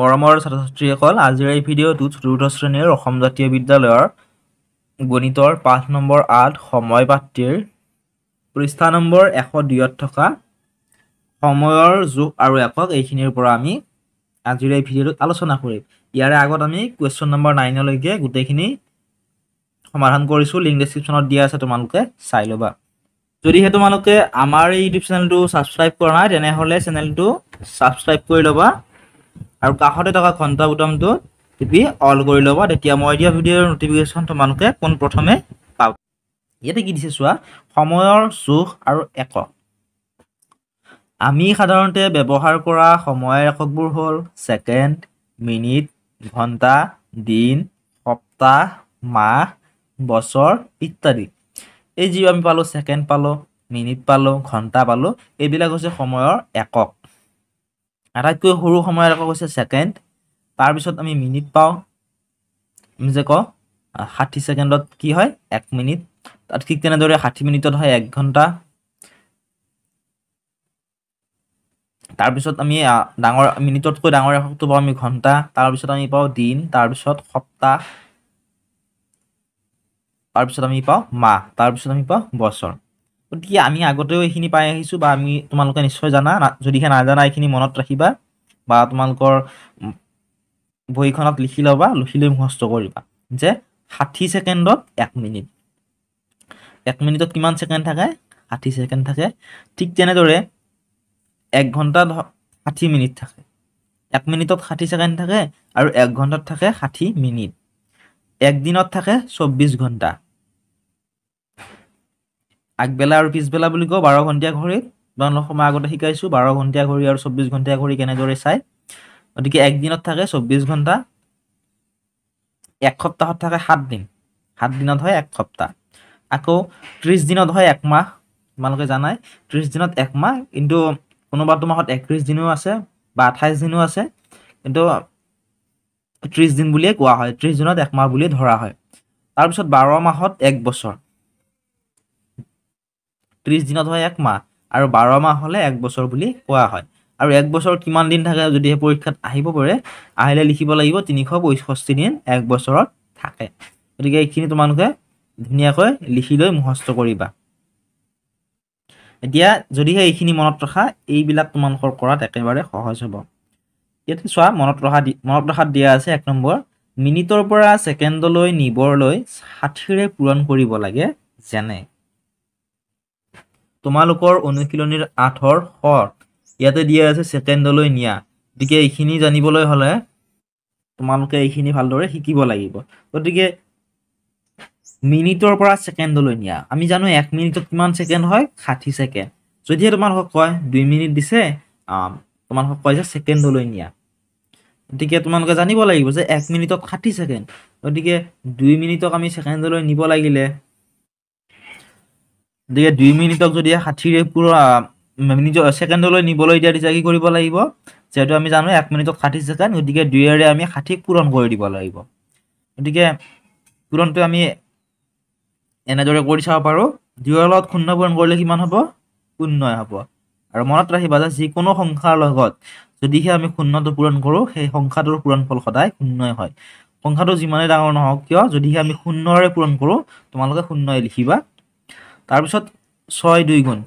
মৰমৰ ছাত্ৰ ছাত্ৰীসকল আজিৰ এই ভিডিঅ'টোত চতুৰ্থ শ্ৰেণীৰ অসম জাতীয় বিদ্যালয়ৰ গণিতৰ পাঠ নম্বৰ আঠ সময় পাতিৰ পৃষ্ঠা নম্বৰ এশ দুয়ত থকা সময়ৰ যোগ আৰু একক এইখিনিৰ পৰা আমি আজিৰ এই ভিডিঅ'টোত আলোচনা কৰিম ইয়াৰে আগত আমি কুৱেশ্যন নম্বৰ নাইনলৈকে গোটেইখিনি সমাধান কৰিছোঁ লিংক ডেছক্ৰিপশ্যনত দিয়া আছে তোমালোকে চাই ল'বা যদিহে তোমালোকে আমাৰ এই ইউটিউব চেনেলটো ছাবস্ক্ৰাইব কৰা নাই তেনেহ'লে চেনেলটো ছাবস্ক্ৰাইব কৰি ল'বা আৰু কাষতে থকা ঘণ্টা বুটামটো টিপি অল কৰি ল'ব তেতিয়া মই দিয়া ভিডিঅ'ৰ ন'টিফিকেশ্যন তোমালোকে পোন প্ৰথমে পাব ইয়াতে কি দিছে চোৱা সময়ৰ চুখ আৰু একক আমি সাধাৰণতে ব্যৱহাৰ কৰা সময়ৰ এককবোৰ হ'ল ছেকেণ্ড মিনিট ঘণ্টা দিন সপ্তাহ মাহ বছৰ ইত্যাদি এই যি আমি পালোঁ ছেকেণ্ড পালোঁ মিনিট পালোঁ ঘণ্টা পালোঁ এইবিলাক হৈছে সময়ৰ একক আটাইতকৈ সৰু সময়ত আকৌ কৈছে ছেকেণ্ড তাৰপিছত আমি মিনিট পাওঁ আমি যে কওঁ ষাঠি ছেকেণ্ডত কি হয় এক মিনিট তাত ঠিক তেনেদৰে ষাঠি মিনিটত হয় এক ঘণ্টা তাৰপিছত আমি ডাঙৰ মিনিটতকৈ ডাঙৰ এককটো পাওঁ আমি ঘণ্টা তাৰপিছত আমি পাওঁ দিন তাৰপিছত সপ্তাহ তাৰপিছত আমি পাওঁ মাহ তাৰপিছত আমি পাওঁ বছৰ গতিকে আমি আগতেও এইখিনি পাই আহিছোঁ বা আমি তোমালোকে নিশ্চয় জানা যদিহে নাজানা এইখিনি মনত ৰাখিবা বা তোমালোকৰ বহীখনত লিখি ল'বা লিখি লৈ মুখস্থ কৰিবা যে ষাঠি ছেকেণ্ডত এক মিনিট এক মিনিটত কিমান ছেকেণ্ড থাকে ষাঠি ছেকেণ্ড থাকে ঠিক তেনেদৰে এক ঘণ্টাত ষাঠি মিনিট থাকে এক মিনিটত ষাঠি ছেকেণ্ড থাকে আৰু এক ঘণ্টাত থাকে ষাঠি মিনিট এক দিনত থাকে চৌব্বিছ ঘণ্টা আগবেলা আৰু পিছবেলা বুলি কওঁ বাৰ ঘণ্টীয়া ঘড়ী আপোনালোকক মই আগতে শিকাইছোঁ বাৰ ঘণ্টীয়া ঘড়ী আৰু চৌব্বিছ ঘণ্টীয়া ঘড়ী কেনেদৰে চাই গতিকে এক দিনত থাকে চৌব্বিছ ঘণ্টা এক সপ্তাহত থাকে সাত দিন সাত দিনত হয় এক সপ্তাহ আকৌ ত্ৰিছ দিনত হয় একমাহ তোমালোকে জানাই ত্ৰিছ দিনত একমাহ কিন্তু কোনোবা দুমাহত একত্ৰিছ দিনো আছে বা আঠাইছ দিনো আছে কিন্তু ত্ৰিছ দিন বুলিয়ে কোৱা হয় ত্ৰিছ দিনত একমাহ বুলিয়ে ধৰা হয় তাৰপিছত বাৰ মাহত এক বছৰ ত্ৰিছ দিনত হয় এক মাহ আৰু বাৰ মাহ হ'লে এক বছৰ বুলি কোৱা হয় আৰু এক বছৰ কিমান দিন থাকে যদিহে পৰীক্ষাত আহিব পাৰে আহিলে লিখিব লাগিব তিনিশ পঁয়ষষ্ঠি দিন এক বছৰত থাকে গতিকে এইখিনি তোমালোকে ধুনীয়াকৈ লিখি লৈ মুখস্থ কৰিবা এতিয়া যদিহে এইখিনি মনত ৰখা এইবিলাক তোমালোকৰ কৰাত একেবাৰে সহজ হ'ব ইয়াতে চোৱা মনত ৰখা মনত ৰখাত দিয়া আছে এক নম্বৰ মিনিটৰ পৰা ছেকেণ্ডলৈ নিবৰলৈ ষাঠিৰে পূৰণ কৰিব লাগে যেনে তোমালোকৰ অনুশীলনীৰ আঠৰ শ ইয়াতে দিয়া আছে ছেকেণ্ডলৈ নিয়া গতিকে এইখিনি জানিবলৈ হ'লে তোমালোকে এইখিনি ভালদৰে শিকিব লাগিব গতিকে মিনিটৰ পৰা ছেকেণ্ডলৈ নিয়া আমি জানো এক মিনিটত কিমান ছেকেণ্ড হয় ষাঠি ছেকেণ্ড যদিহে তোমালোকক কয় দুই মিনিট দিছে তোমালোকক কয় যে ছেকেণ্ডলৈ নিয়া গতিকে তোমালোকে জানিব লাগিব যে এক মিনিটত ষাঠি ছেকেণ্ড গতিকে দুই মিনিটক আমি ছেকেণ্ডলৈ নিব লাগিলে গতিকে দুই মিনিটক যদি ষাঠিৰে পুৰা নিজৰ ছেকেণ্ডলৈ নিবলৈ এতিয়া দিছে কি কৰিব লাগিব যিহেতু আমি জানো এক মিনিটত ষাঠি ছেকেণ্ড গতিকে দুয়েৰে আমি ষাঠিক পূৰণ কৰি দিব লাগিব গতিকে পূৰণটো আমি এনেদৰে কৰি চাব পাৰোঁ দুয়ৰ লগত শূন্য পূৰণ কৰিলে কিমান হ'ব শূন্যই হ'ব আৰু মনত ৰাখিবা যে যিকোনো সংখ্যাৰ লগত যদিহে আমি শূন্যটো পূৰণ কৰোঁ সেই সংখ্যাটোৰ পূৰণ ফল সদায় শূন্যই হয় সংখ্যাটো যিমানেই ডাঙৰ নহওক কিয় যদিহে আমি শূন্যৰে পূৰণ কৰোঁ তোমালোকে শূন্যই লিখিবা তাৰপিছত ছয় দুইগুণ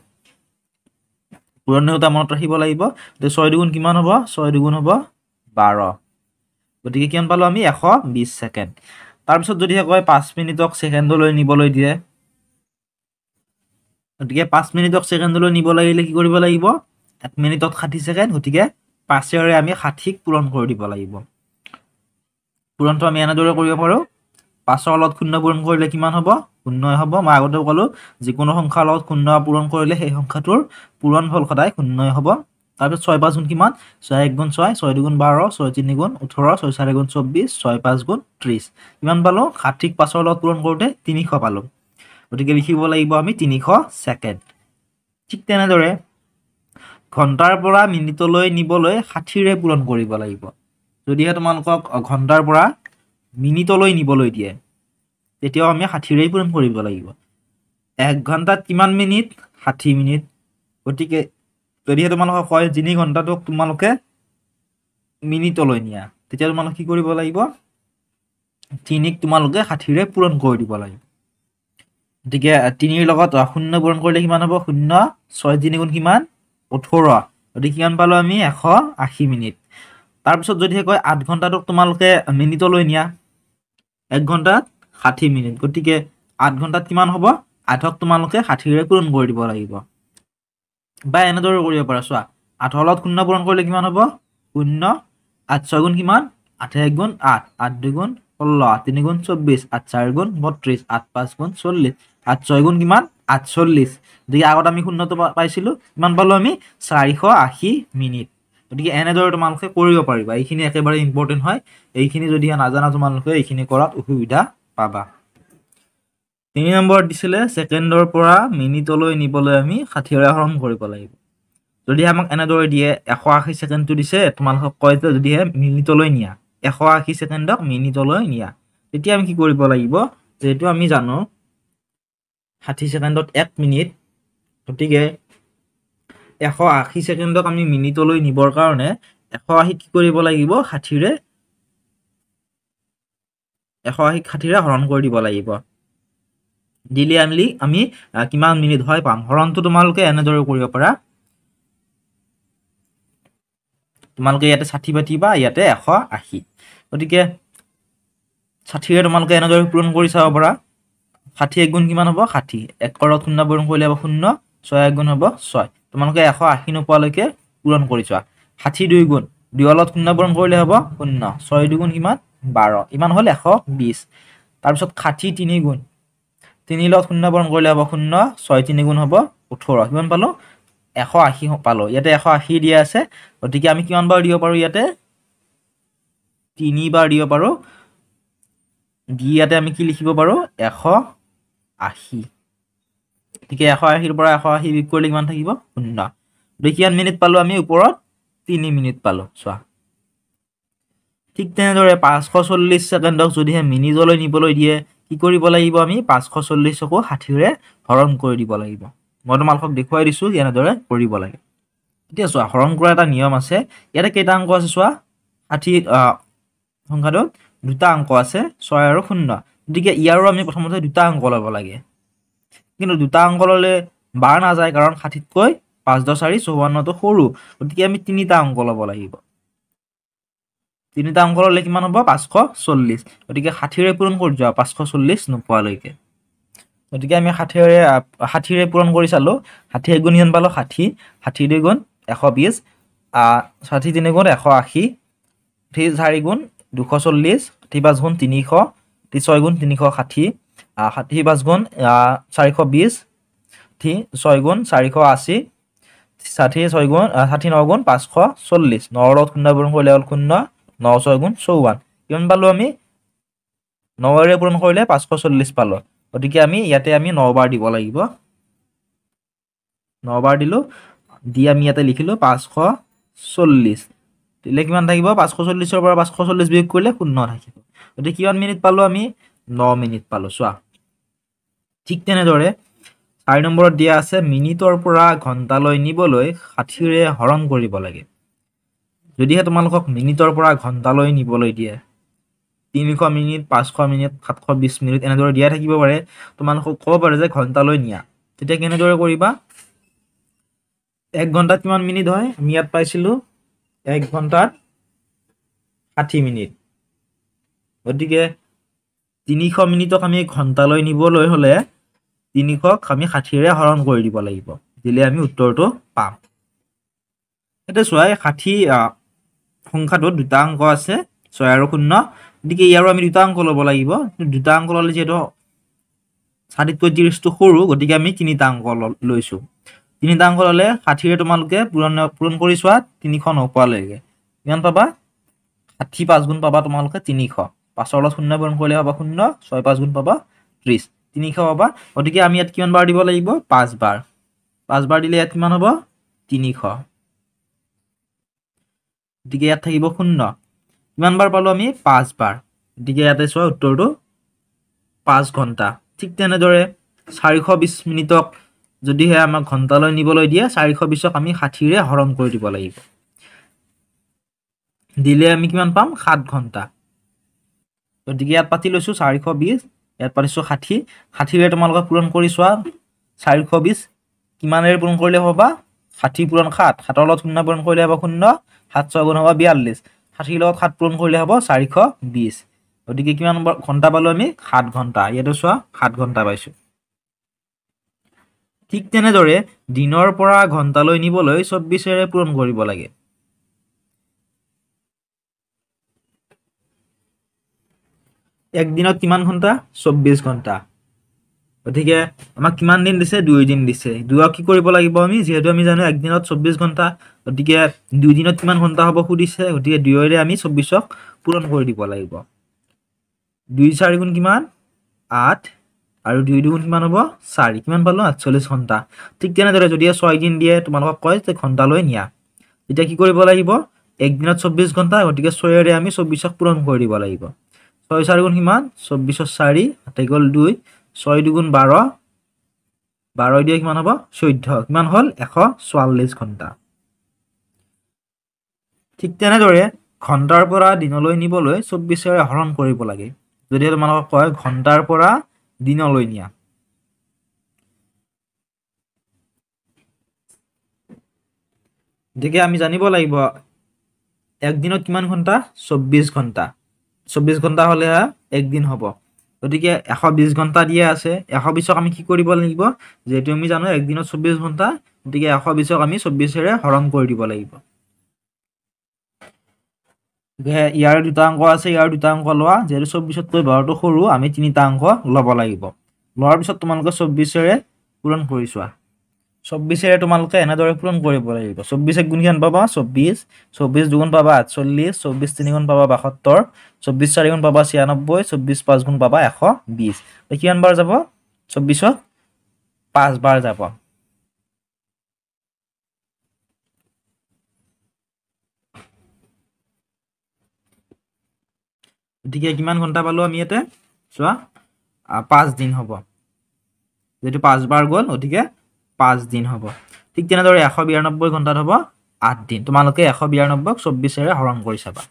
পুৰণ নেওতা মনত ৰাখিব লাগিব গতিকে ছয় দুগুণ কিমান হ'ব ছয় দুগুণ হ'ব বাৰ গতিকে কিমান পালোঁ আমি এশ বিছ ছেকেণ্ড তাৰপিছত যদিহে কয় পাঁচ মিনিটক ছেকেণ্ডলৈ নিবলৈ দিয়ে গতিকে পাঁচ মিনিটক ছেকেণ্ডলৈ নিব লাগিলে কি কৰিব লাগিব এক মিনিটত ষাঠি ছেকেণ্ড গতিকে পাঁচেৰে আমি ষাঠিক পূৰণ কৰি দিব লাগিব পূৰণটো আমি এনেদৰে কৰিব পাৰোঁ পাঁচৰ লগত শূন্য পূৰণ কৰিলে কিমান হ'ব শূন্যই হ'ব মই আগতে ক'লোঁ যিকোনো সংখ্যাৰ লগত শূন্য পূৰণ কৰিলে সেই সংখ্যাটোৰ পূৰণ ফল সদায় শূন্যই হ'ব তাৰপিছত ছয় পাঁচ গুণ কিমান ছয় এক গুণ ছয় ছয় দুগুণ বাৰ ছয় তিনি গুণ ওঠৰ ছয় চাৰি গুণ চৌব্বিছ ছয় পাঁচ গুণ ত্ৰিছ কিমান পালোঁ ষাঠিক পাঁচৰ লগত পূৰণ কৰোঁতে তিনিশ পালোঁ গতিকে লিখিব লাগিব আমি তিনিশ ছেকেণ্ড ঠিক তেনেদৰে ঘণ্টাৰ পৰা মিনিটলৈ নিবলৈ ষাঠিৰে পূৰণ কৰিব লাগিব যদিহে তোমালোকক ঘণ্টাৰ পৰা মিনিটলৈ নিবলৈ দিয়ে তেতিয়াও আমি ষাঠিৰেই পূৰণ কৰিব লাগিব এক ঘণ্টাত কিমান মিনিট ষাঠি মিনিট গতিকে যদিহে তোমালোকে কয় তিনি ঘণ্টাটোক তোমালোকে মিনিটলৈ নিয়া তেতিয়া তোমালোকে কি কৰিব লাগিব তিনিক তোমালোকে ষাঠিৰে পূৰণ কৰি দিব লাগিব গতিকে তিনিৰ লগত শূন্য পূৰণ কৰিলে কিমান হ'ব শূন্য ছয় তিনি গুণ কিমান ওঠৰ গতিকে কিমান পালোঁ আমি এশ আশী মিনিট তাৰপিছত যদিহে কয় আঠ ঘণ্টাটোক তোমালোকে মিনিটলৈ নিয়া এক ঘণ্টাত ষাঠি মিনিট গতিকে আঠ ঘণ্টাত কিমান হ'ব আঠক তোমালোকে ষাঠিৰে পূৰণ কৰি দিব লাগিব বা এনেদৰে কৰিব পাৰা চোৱা আঠলত শূন্য পূৰণ কৰিলে কিমান হ'ব শূন্য আঠ ছয়গুণ কিমান আঠে এক গুণ আঠ আঠ দুগুণ ষোল্ল আঠ তিনিগুণ চৌব্বিছ আঠ চাৰিগুণ বত্ৰিছ আঠ পাঁচ গুণ চল্লিছ আঠ ছয়গুণ কিমান আঠচল্লিছ গতিকে আগত আমি শূন্যটো পাইছিলোঁ কিমান পালোঁ আমি চাৰিশ আশী মিনিট গতিকে এনেদৰে তোমালোকে কৰিব পাৰিবা এইখিনি একেবাৰে ইম্পৰ্টেণ্ট হয় এইখিনি যদিহে নাজানা তোমালোকে এইখিনি কৰাত অসুবিধা পাবা তিনি নম্বৰত দিছিলে ছেকেণ্ডৰ পৰা মিনিটলৈ নিবলৈ আমি ষাঠিৰে আহৰণ কৰিব লাগিব যদিহে আমাক এনেদৰে দিয়ে এশ আশী ছেকেণ্ডটো দিছে তোমালোকক কয় যে যদিহে মিনিটলৈ নিয়া এশ আশী ছেকেণ্ডক মিনিটলৈ নিয়া তেতিয়া আমি কি কৰিব লাগিব যিহেতু আমি জানো ষাঠি ছেকেণ্ডত এক মিনিট গতিকে এশ আশী ছেকেণ্ডক আমি মিনিটলৈ নিবৰ কাৰণে এশ আশী কি কৰিব লাগিব ষাঠিৰে এশ আশী ষাঠিৰে হৰণ কৰি দিব লাগিব দিলে আনিলে আমি কিমান মিনিট হয় পাম হৰণটো তোমালোকে এনেদৰে কৰিব পাৰা তোমালোকে ইয়াতে ষাঠি পাতিবা ইয়াতে এশ আশী গতিকে ষাঠিৰে তোমালোকে এনেদৰে পূৰণ কৰি চাব পাৰা ষাঠি এক গুণ কিমান হ'ব ষাঠি একৰত শূন্য পূৰণ কৰিলে হ'ব শূন্য ছয় এক গুণ হ'ব ছয় তোমালোকে এশ আশী নোপোৱালৈকে পূৰণ কৰি চোৱা ষাঠি দুই গুণ দুৱলত শূন্য পূৰণ কৰিলে হ'ব শূন্য ছয় দুগুণ কিমান বাৰ ইমান হ'ল এশ বিছ তাৰপিছত ষাঠি তিনি গুণ তিনি লগত শূন্য পূৰণ কৰিলে হ'ব শূন্য ছয় তিনি গুণ হ'ব ওঠৰ কিমান পালোঁ এশ আশী পালোঁ ইয়াতে এশ আশী দিয়া আছে গতিকে আমি কিমানবাৰ দিব পাৰোঁ ইয়াতে তিনিবাৰ দিব পাৰোঁ দি ইয়াতে আমি কি লিখিব পাৰোঁ এশ আশী গতিকে এশ আশীৰ পৰা এশ আশী বিক কৰিলে কিমান থাকিব শূন্য গতিকে কিমান মিনিট পালোঁ আমি ওপৰত তিনি মিনিট পালোঁ চোৱা ঠিক তেনেদৰে পাঁচশ চল্লিছ ছেকেণ্ডক যদিহে মিনিজলৈ নিবলৈ দিয়ে কি কৰিব লাগিব আমি পাঁচশ চল্লিছকো ষাঠিৰে হৰণ কৰি দিব লাগিব মই তোমালোকক দেখুৱাই দিছোঁ কেনেদৰে কৰিব লাগে এতিয়া চোৱা হৰণ কৰা এটা নিয়ম আছে ইয়াতে কেইটা অংক আছে চোৱা ষাঠি সংখ্যাটো দুটা অংক আছে ছয় আৰু শূন্য গতিকে ইয়াৰো আমি প্ৰথমতে দুটা অংক ল'ব লাগে কিন্তু দুটা অংক ল'লে বাৰ নাযায় কাৰণ ষাঠিতকৈ পাঁচ দহ চাৰি চৌৱন্নটো সৰু গতিকে আমি তিনিটা অংক ল'ব লাগিব তিনিটা অংক ল'লে কিমান হ'ব পাঁচশ চল্লিছ গতিকে ষাঠিৰে পূৰণ কৰি যোৱা পাঁচশ চল্লিছ নোপোৱালৈকে গতিকে আমি ষাঠিৰে ষাঠিৰে পূৰণ কৰি চালোঁ ষাঠি এগুণ যেন পালোঁ ষাঠি ষাঠি দুই গুণ এশ বিছ ষাঠি তিনি গুণ এশ আশী ষাঠি গুণ দুশ চল্লিছ ষাঠি পাঁচ গুণ তিনিশ ষাঠি ছয় গুণ তিনিশ ষাঠি ষাঠি পাঁচ গুণ চাৰিশ বিছ ঠি ছয় গুণ চাৰিশ আশী ষাঠি ছয় গুণ ষাঠি ন গুণ পাঁচশ চল্লিছ নৰ লগত শূন্য পূৰণ কৰিলে হ'ল শূন্য ন ছয় গুণ চৌৱান কিমান পালোঁ আমি নৰে পূৰণ কৰিলে পাঁচশ চল্লিছ পালোঁ গতিকে আমি ইয়াতে আমি ন বাৰ দিব লাগিব ন বাৰ দিলোঁ দি আমি ইয়াতে লিখিলোঁ পাঁচশ চল্লিছ দিলে কিমান থাকিব পাঁচশ চল্লিছৰ পৰা পাঁচশ চল্লিছ বিয়োগ কৰিলে শূন্য থাকিব গতিকে কিমান মিনিট পালোঁ আমি ন মিনিট পালোঁ চোৱা ঠিক তেনেদৰে চাৰি নম্বৰত দিয়া আছে মিনিটৰ পৰা ঘণ্টালৈ নিবলৈ ষাঠিৰে হৰণ কৰিব লাগে যদিহে তোমালোকক মিনিটৰ পৰা ঘণ্টালৈ নিবলৈ দিয়ে তিনিশ মিনিট পাঁচশ মিনিট সাতশ বিছ মিনিট এনেদৰে দিয়াই থাকিব পাৰে তোমালোকক ক'ব পাৰে যে ঘণ্টালৈ নিয়া তেতিয়া কেনেদৰে কৰিবা এক ঘণ্টাত কিমান মিনিট হয় আমি ইয়াত পাইছিলোঁ এক ঘণ্টাত ষাঠি মিনিট গতিকে তিনিশ মিনিটক আমি ঘণ্টালৈ নিবলৈ হ'লে তিনিশক আমি ষাঠিৰে হৰণ কৰি দিব লাগিব দিলে আমি উত্তৰটো পাম এতিয়া চোৱা ষাঠি সংখ্যাটোত দুটা অংক আছে ছয় আৰু শূন্য গতিকে ইয়াৰো আমি দুটা অংক ল'ব লাগিব দুটা অংক ল'লে যিহেতু ষাঠিতকৈ ত্ৰিছটো সৰু গতিকে আমি তিনিটা অংক লৈছোঁ তিনিটা অংক ল'লে ষাঠিৰে তোমালোকে পূৰণ পূৰণ কৰি চোৱা তিনিশ নোপোৱালৈকে কিমান পাবা ষাঠি পাঁচ গুণ পাবা তোমালোকে তিনিশ পাঁচৰ লগত শূন্য পূৰণ কৰিলে পাবা শূন্য ছয় পাঁচ গুণ পাবা ত্ৰিছ তিনিশ হ'ব গতিকে আমি ইয়াত কিমান বাৰ দিব লাগিব পাঁচবাৰ পাঁচবাৰ দিলে ইয়াত কিমান হ'ব তিনিশ গতিকে ইয়াত থাকিব শূন্য কিমান বাৰ পালোঁ আমি পাঁচবাৰ গতিকে ইয়াতে চোৱা উত্তৰটো পাঁচ ঘণ্টা ঠিক তেনেদৰে চাৰিশ বিছ মিনিটক যদিহে আমাক ঘণ্টালৈ নিবলৈ দিয়ে চাৰিশ বিছক আমি ষাঠিৰে হৰণ কৰি দিব লাগিব দিলে আমি কিমান পাম সাত ঘণ্টা গতিকে ইয়াত পাতি লৈছোঁ চাৰিশ বিছ ইয়াত পাৰিছোঁ ষাঠি ষাঠিৰে তোমালোকে পূৰণ কৰি চোৱা চাৰিশ বিছ কিমানেৰে পূৰণ কৰিলে হ'বা ষাঠি পূৰণ সাত সাতৰ লগত শূন্য পূৰণ কৰিলে হ'ব শূন্য সাত ছয় গুণ হ'ব বিয়াল্লিছ ষাঠিৰ লগত সাত পূৰণ কৰিলে হ'ব চাৰিশ বিছ গতিকে কিমান ঘণ্টা পালোঁ আমি সাত ঘণ্টা ইয়াতে চোৱা সাত ঘণ্টা পাইছোঁ ঠিক তেনেদৰে দিনৰ পৰা ঘণ্টালৈ নিবলৈ চৌব্বিছেৰে পূৰণ কৰিব লাগে এক দিনত কিমান ঘণ্টা চৌব্বিছ ঘণ্টা গতিকে আমাক কিমান দিন দিছে দুই দিন দিছে দুয়ো কি কৰিব লাগিব আমি যিহেতু আমি জানো একদিনত চৌব্বিছ ঘণ্টা গতিকে দুই দিনত কিমান ঘণ্টা হ'ব সুধিছে গতিকে দুয়োৰে আমি চৌব্বিছক পূৰণ কৰি দিব লাগিব দুই চাৰি গুণ কিমান আঠ আৰু দুই দুগুণ কিমান হ'ব চাৰি কিমান পালোঁ আঠচল্লিছ ঘণ্টা ঠিক তেনেদৰে যদি ছয় দিন দিয়ে তোমালোকক কয় যে ঘণ্টালৈ নিয়া তেতিয়া কি কৰিব লাগিব একদিনত চৌব্বিছ ঘণ্টা গতিকে ছয়েৰে আমি চৌব্বিছক পূৰণ কৰি দিব লাগিব ছয় চাৰি গুণ সিমান চৌব্বিছত চাৰি আটাই গ'ল দুই ছয় দুগুণ বাৰ বাৰ দিয়ে কিমান হ'ব চৈধ্য কিমান হ'ল এশ চৌৰাল্লিছ ঘণ্টা ঠিক তেনেদৰে ঘণ্টাৰ পৰা দিনলৈ নিবলৈ চৌব্বিছৰে হৰণ কৰিব লাগে যদিহে তোমালোকক কয় ঘণ্টাৰ পৰা দিনলৈ নিয়া গতিকে আমি জানিব লাগিব একদিনত কিমান ঘণ্টা চৌব্বিছ ঘণ্টা চৌব্বিছ ঘণ্টা হ'লে একদিন হ'ব গতিকে এশ বিছ ঘণ্টা দিয়া আছে এশ বিছক আমি কি কৰিব লাগিব যিহেতু আমি জানো একদিনত চৌব্বিছ ঘণ্টা গতিকে এশ বিছক আমি চৌব্বিছেৰে হৰণ কৰি দিব লাগিব ইয়াৰে দুটা অংক আছে ইয়াৰ দুটা অংক লোৱা যিহেতু চৌব্বিছতকৈ বাৰটো সৰু আমি তিনিটা অংক ল'ব লাগিব লোৱাৰ পিছত তোমালোকে চৌব্বিছেৰে পূৰণ কৰি চোৱা চৌব্বিছেৰে তোমালোকে এনেদৰে পূৰণ কৰিব লাগিব চৌব্বিছে গুণ কিমান পাবা চৌব্বিছ চৌব্বিছ দুগুণ পাবা আঠচল্লিছ চৌব্বিছ তিনিগুণ পাবা বাসত্তৰ চৌব্বিছ চাৰিগুণ পাবা ছিয়ানব্বৈ চৌব্বিছ পাঁচ গুণ পাবা এশ বিছ কিমান বাৰ যাব চৌব্বিছত পাঁচবাৰ যাব গতিকে কিমান ঘণ্টা পালোঁ আমি ইয়াতে চোৱা পাঁচ দিন হ'ব যিহেতু পাঁচবাৰ গ'ল গতিকে পাঁচ দিন হ'ব ঠিক তেনেদৰে এশ বিৰানব্বৈ ঘণ্টাত হ'ব আঠ দিন তোমালোকে এশ বিৰানব্বৈক চৌব্বিছেৰে হৰণ কৰি চাবা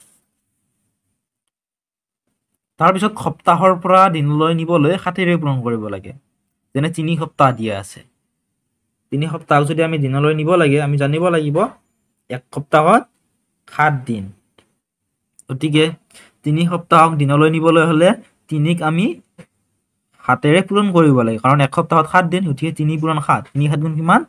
তাৰপিছত সপ্তাহৰ পৰা দিনলৈ নিবলৈ ষাঠিৰে পূৰণ কৰিব লাগে যেনে তিনি সপ্তাহ দিয়া আছে তিনি সপ্তাহক যদি আমি দিনলৈ নিব লাগে আমি জানিব লাগিব এক সপ্তাহত সাত দিন গতিকে তিনি সপ্তাহক দিনলৈ নিবলৈ হ'লে তিনিক আমি সাতেৰে পূৰণ কৰিব লাগে কাৰণ এসপ্তাহত সাত দিন উঠিয়ে তিনি পূৰণ সাত তিনি সাত গুণ কিমান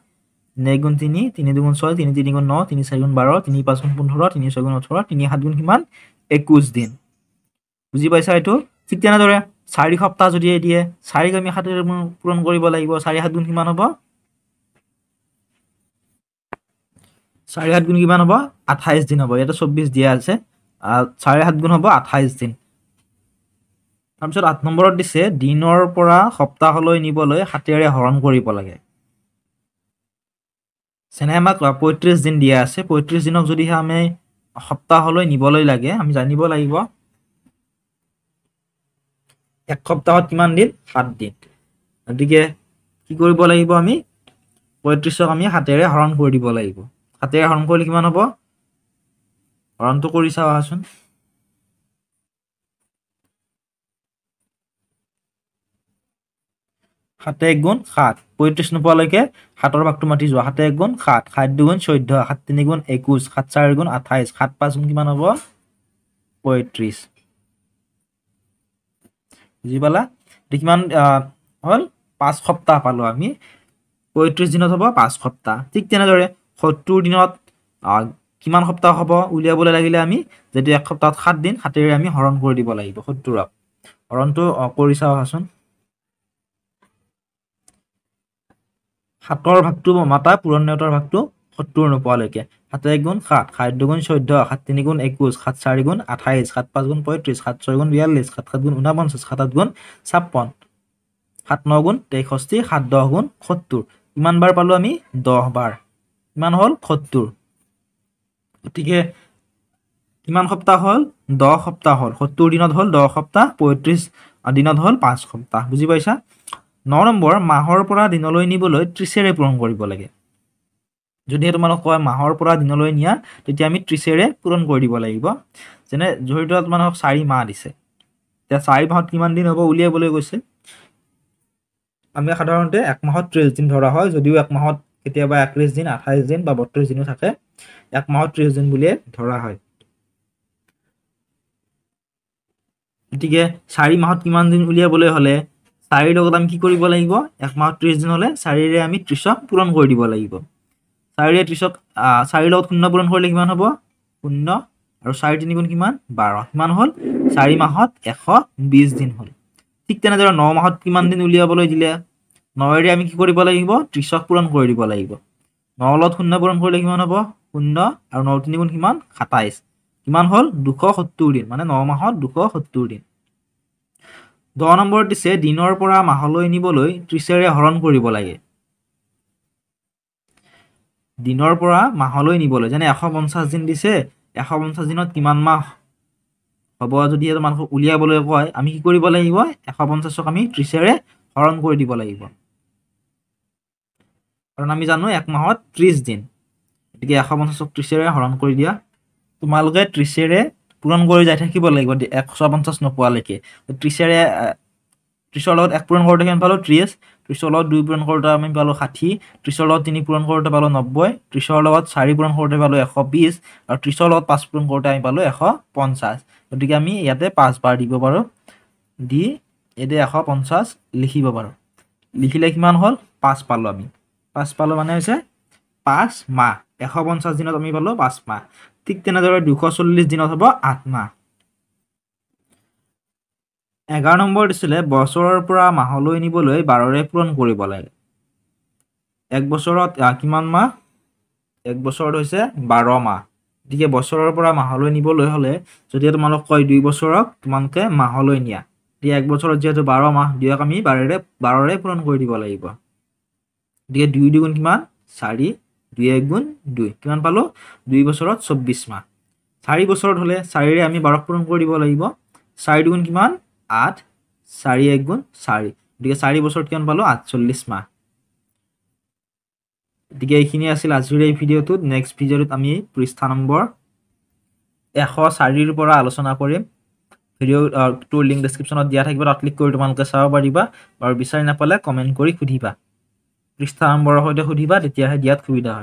এক গুণ তিনি তিনি দুগুণ ছয় তিনি তিনি গুণ ন তিনি চাৰি গুণ বাৰ তিনি পাঁচ গুণ পোন্ধৰ তিনি ছয় গুণ ওঠৰ তিনি সাত গুণ কিমান একৈছ দিন বুজি পাইছা এইটো ঠিক তেনেদৰে চাৰি সপ্তাহ যদি দিয়ে চাৰিক আমি সাতেৰে পূৰণ কৰিব লাগিব চাৰি সাত গুণ কিমান হ'ব চাৰি সাত গুণ কিমান হ'ব আঠাইছ দিন হ'ব ইয়াতে চৌব্বিছ দিয়া আছে চাৰে সাত গুণ হ'ব আঠাইছ দিন তাৰপিছত আঠ নম্বৰত দিছে দিনৰ পৰা সপ্তাহলৈ নিবলৈ হাতেৰে হৰণ কৰিব লাগে চেনে আমাক পঁয়ত্ৰিছ দিন দিয়া আছে পঁয়ত্ৰিছ দিনক যদিহে আমি সপ্তাহলৈ নিবলৈ লাগে আমি জানিব লাগিব এক সপ্তাহত কিমান দিন সাত দিন গতিকে কি কৰিব লাগিব আমি পঁয়ত্ৰিছক আমি হাতেৰে হৰণ কৰি দিব লাগিব হাতেৰে হৰণ কৰিলে কিমান হ'ব হৰণটো কৰি চাওঁ আচোন সাতে এক গুণ সাত পঁয়ত্ৰিছ নোপোৱালৈকে সাতৰ ভাগটো মাতি যোৱা সাতে এক গুণ সাত সাত দুগুণ চৈধ্য সাত তিনি গুণ একৈছ সাত চাৰি গুণ আঠাইছ সাত পাঁচ গুণ কিমান হ'ব পঁয়ত্ৰিছ বুজি পালা এতিয়া কিমান হ'ল পাঁচ সপ্তাহ পালোঁ আমি পঁয়ত্ৰিছ দিনত হ'ব পাঁচ সপ্তাহ ঠিক তেনেদৰে সত্তৰ দিনত কিমান সপ্তাহ হ'ব উলিয়াবলৈ লাগিলে আমি যদি এক সপ্তাহত সাত দিন সাতেৰে আমি হৰণ কৰি দিব লাগিব সত্তৰক হৰণটো কৰি চাওঁ চোন সাতৰ ভাগটো মাতা পূৰণ নেওতাৰ ভাগটো সত্তৰ নোপোৱালৈকে সাত এক গুণ সাত সাত দুগুণ চৈধ্য সাত তিনি গুণ একৈছ সাত চাৰি গুণ আঠাইছ সাত পাঁচ গুণ পঁয়ত্ৰিছ সাত ছয় গুণ বিয়াল্লিছ সাত সাত গুণ ঊনপঞ্চাছ সাত আঠ গুণ ছাপন্ন সাত ন গুণ তেষষ্ঠি সাত দহ গুণ সত্তৰ কিমান বাৰ পালোঁ আমি দহ বাৰ কিমান হ'ল সত্তৰ গতিকে কিমান সপ্তাহ হ'ল দহ সপ্তাহ হ'ল সত্তৰ দিনত হ'ল দহ সপ্তাহ পঁয়ত্ৰিছ দিনত হ'ল পাঁচ সপ্তাহ বুজি পাইছা ন নম্বৰ মাহৰ পৰা দিনলৈ নিবলৈ ত্ৰিছেৰে পূৰণ কৰিব লাগে যদিহে তোমালোক কয় মাহৰ পৰা দিনলৈ নিয়া তেতিয়া আমি ত্ৰিছেৰে পূৰণ কৰি দিব লাগিব যেনে জৰিত তোমালোকক চাৰি মাহ দিছে এতিয়া চাৰি মাহত কিমান দিন হ'ব উলিয়াবলৈ গৈছে আমি সাধাৰণতে একমাহত ত্ৰিছ দিন ধৰা হয় যদিও একমাহত কেতিয়াবা একত্ৰিছ দিন আঠাইছ দিন বা বত্ৰিছ দিনো থাকে একমাহত ত্ৰিছ দিন বুলিয়ে ধৰা হয় গতিকে চাৰি মাহত কিমান দিন উলিয়াবলৈ হ'লে চাৰিৰ লগত আমি কি কৰিব লাগিব এক একমাহ ত্ৰিছ দিন হ'লে চাৰিৰে আমি ত্ৰিছক পূৰণ কৰি দিব লাগিব চাৰিৰে ত্ৰিছক চাৰিৰ লগত শূন্য পূৰণ কৰিলে কিমান হ'ব শূন্য আৰু চাৰি তিনিগুণ কিমান বাৰ কিমান হ'ল চাৰি মাহত এশ বিছ দিন হ'ল ঠিক তেনেদৰে ন মাহত কিমান দিন উলিয়াবলৈ দিলে নৰে আমি কি কৰিব লাগিব ত্ৰিছক পূৰণ কৰি দিব লাগিব ন লগত শূন্য পূৰণ কৰিলে কিমান হ'ব শূন্য আৰু ন তিনিগুণ কিমান সাতাইছ কিমান হ'ল দুশ সত্তৰ দিন মানে ন মাহত দুশ সত্তৰ দিন দহ নম্বৰত দিছে দিনৰ পৰা মাহলৈ নিবলৈ ত্ৰিছেৰে হৰণ কৰিব লাগে দিনৰ পৰা মাহলৈ নিবলৈ যেনে এশ পঞ্চাছ দিন দিছে এশ পঞ্চাছ দিনত কিমান মাহ হ'ব যদি এটা মানুহক উলিয়াবলৈ কয় আমি কি কৰিব লাগিব এশ পঞ্চাছক আমি ত্ৰিছেৰে হৰণ কৰি দিব লাগিব কাৰণ আমি জানো এক মাহত ত্ৰিছ দিন গতিকে এশ পঞ্চাছক ত্ৰিছেৰে হৰণ কৰি দিয়া তোমালোকে ত্ৰিছেৰে পূৰণ কৰি যাই থাকিব লাগিব এশ পঞ্চাছ নোপোৱালৈকে ত্ৰিছেৰে ত্ৰিছৰ লগত এক পূৰণ কৰোঁতে আমি পালোঁ ত্ৰিছ ত্ৰিছৰ লগত দুই পূৰণ কৰোঁতে আমি পালোঁ ষাঠি ত্ৰিছৰ লগত তিনি পূৰণ কৰোঁতে পালোঁ নব্বৈ ত্ৰিছৰ লগত চাৰি পূৰণ কৰোঁতে পালোঁ এশ বিছ আৰু ত্ৰিছৰ লগত পাঁচ পূৰণ কৰোঁতে আমি পালোঁ এশ পঞ্চাছ গতিকে আমি ইয়াতে পাঁচবাৰ দিব পাৰোঁ দি ইয়াতে এশ পঞ্চাছ লিখিব পাৰোঁ লিখিলে কিমান হ'ল পাঁচ পালোঁ আমি পাঁচ পালোঁ মানে হৈছে পাঁচ মাহ এশ পঞ্চাছ দিনত আমি পালোঁ পাঁচ মাহ ঠিক তেনেদৰে দুশ চল্লিছ দিনত হ'ব আঠ মাহ এঘাৰ নম্বৰ দিছিলে বছৰৰ পৰা মাহলৈ নিবলৈ বাৰৰে পূৰণ কৰিব লাগে এক বছৰত কিমান মাহ এক বছৰত হৈছে বাৰ মাহ গতিকে বছৰৰ পৰা মাহলৈ নিবলৈ হ'লে যদি তোমালোক কয় দুই বছৰক তোমালোকে মাহলৈ নিয়া গতিকে এক বছৰত যিহেতু বাৰ মাহ দিয়ক আমি বাৰেৰে বাৰৰে পূৰণ কৰি দিব লাগিব গতিকে দুই দুগুণ কিমান চাৰি দুই এক গুণ দুই কিমান পালো দুই বছৰত চৌব্বিছ মাহ চাৰি বছৰত হ'লে চাৰিৰে আমি বাৰক পূৰণ কৰি দিব লাগিব চাৰি দুগুণ কিমান আঠ চাৰি এক গুণ চাৰি গতিকে চাৰি বছৰত কিমান পালোঁ আঠচল্লিছ মাহ গতিকে এইখিনি আছিল আজিৰ এই ভিডিঅ'টোত নেক্সট ভিডিঅ'টোত আমি পৃষ্ঠা নম্বৰ এশ চাৰিৰ পৰা আলোচনা কৰিম ভিডিঅ'টোৰ লিংক ডেছক্ৰিপশ্যনত দিয়া থাকিব তাত ক্লিক কৰি তোমালোকে চাব পাৰিবা আৰু বিচাৰি নাপালে কমেণ্ট কৰি সুধিবা পৃষ্ঠা নম্বৰৰ সৈতে সুধিবা তেতিয়াহে দিয়াত সুবিধা হয়